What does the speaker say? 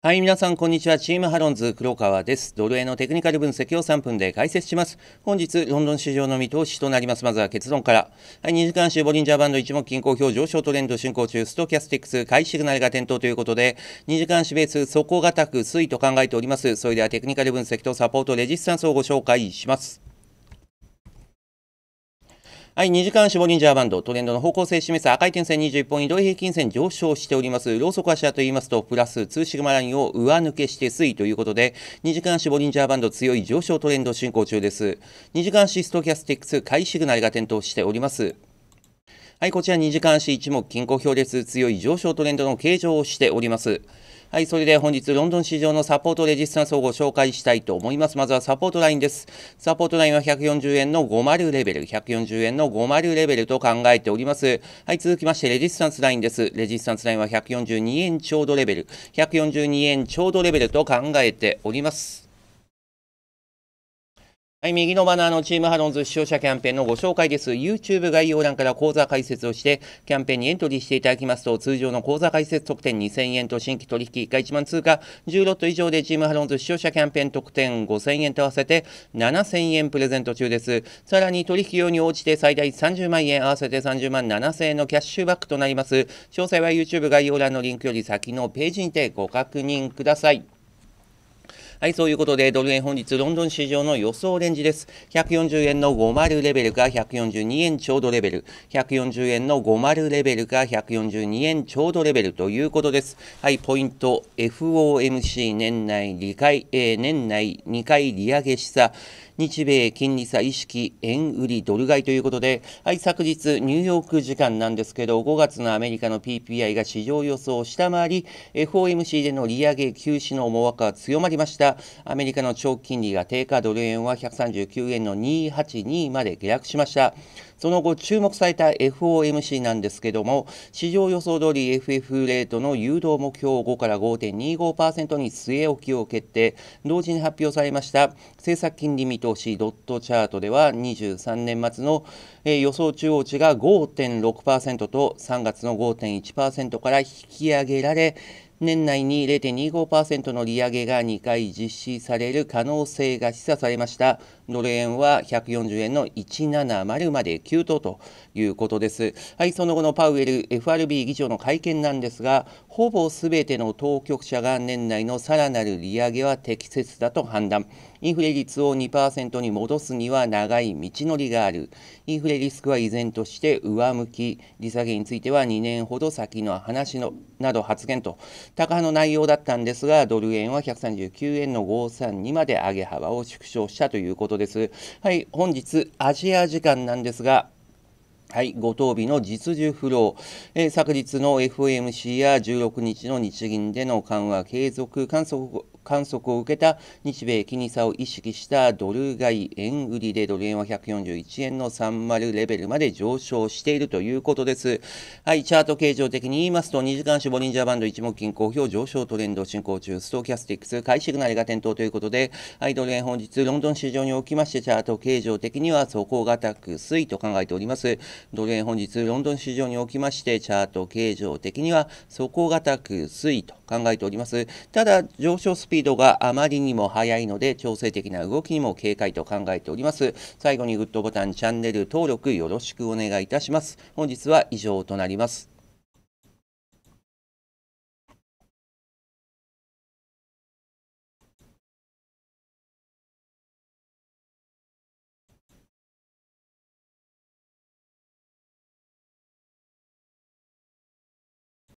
はい、皆さん、こんにちは。チームハロンズ、黒川です。ドル円のテクニカル分析を3分で解説します。本日、ロンドン市場の見通しとなります。まずは結論から。はい、2時間週ボリンジャーバンド一目均衡表上昇トレンド進行中、ストキャスティックス、買いシグナルが点灯ということで、2時間週ベース、底堅く推移と考えております。それではテクニカル分析とサポート、レジスタンスをご紹介します。はい、2時間脂ジャーバンド、トレンドの方向性示す赤い点線21本移動平均線上昇しております。ローソク足と言いますと、プラス2シグマラインを上抜けして推移ということで、2時間脂ジャーバンド強い上昇トレンド進行中です。2時間シストキャスティックス買いシグナルが点灯しております。はい、こちら2時間足一目均衡表列強い上昇トレンドの形状をしております。はい、それで本日ロンドン市場のサポートレジスタンスをご紹介したいと思います。まずはサポートラインです。サポートラインは140円の50レベル、140円の50レベルと考えております。はい、続きましてレジスタンスラインです。レジスタンスラインは142円ちょうどレベル、142円ちょうどレベルと考えております。はい、右のバナーのチームハロンズ視聴者キャンペーンのご紹介です。YouTube 概要欄から講座解説をして、キャンペーンにエントリーしていただきますと、通常の講座解説特典2000円と新規取引が1万通貨、10ロット以上でチームハロンズ視聴者キャンペーン特典5000円と合わせて7000円プレゼント中です。さらに取引用に応じて最大30万円、合わせて30万7000円のキャッシュバックとなります。詳細は YouTube 概要欄のリンクより先のページにてご確認ください。はい、そういうことで、ドル円本日、ロンドン市場の予想レンジです。140円の50レベルが142円ちょうどレベル、140円の50レベルが142円ちょうどレベルということです。はい、ポイント、FOMC 年内2回、えー、年内2回利上げしさ、日米金利差意識、円売りドル買いということで、はい、昨日、ニューヨーク時間なんですけど、5月のアメリカの PPI が市場予想を下回り、FOMC での利上げ休止の思惑が強まりました。したアメリカの長期金利が低下ドル円は139円の282まで下落しましたその後注目された FOMC なんですけども市場予想通り FF レートの誘導目標を5から5.25%に据え置きを決定同時に発表されました政策金利見通しドットチャートでは23年末の予想中央値が5.6%と3月の5.1%から引き上げられ年内に0.25%の利上げが2回実施される可能性が示唆されましたドル円は140円の170まで急騰ということです。はい、その後のパウエル FRB 議長の会見なんですが、ほぼすべての当局者が年内のさらなる利上げは適切だと判断。インフレ率を2%に戻すには長い道のりがある。インフレリスクは依然として上向き、利下げについては2年ほど先の話のなど発言と、高派の内容だったんですが、ドル円は139円の5 3にまで上げ幅を縮小したということです。はい、本日アジア時間なんですが、はい、ご当日の実需不老、えー、昨日の FOMC や16日の日銀での緩和継続観測観測を受けた日米金利差を意識したドル買い円売りでドル円は141円の30レベルまで上昇しているということです。はい、チャート形状的に言いますと、2時間種ボリンジャーバンド一目金公表上昇トレンド進行中、ストーキャスティックス、買いシグナルが点灯ということで、はい、ドル円本日、ロンドン市場におきまして、チャート形状的には底堅く推移と考えております。ドル円本日、ロンドン市場におきまして、チャート形状的には底堅く推移と考えております。ただ、上昇スピードがあまりにも速いので、調整的な動きにも警戒と考えております。最後にグッドボタン、チャンネル登録よろしくお願いいたします。本日は以上となります。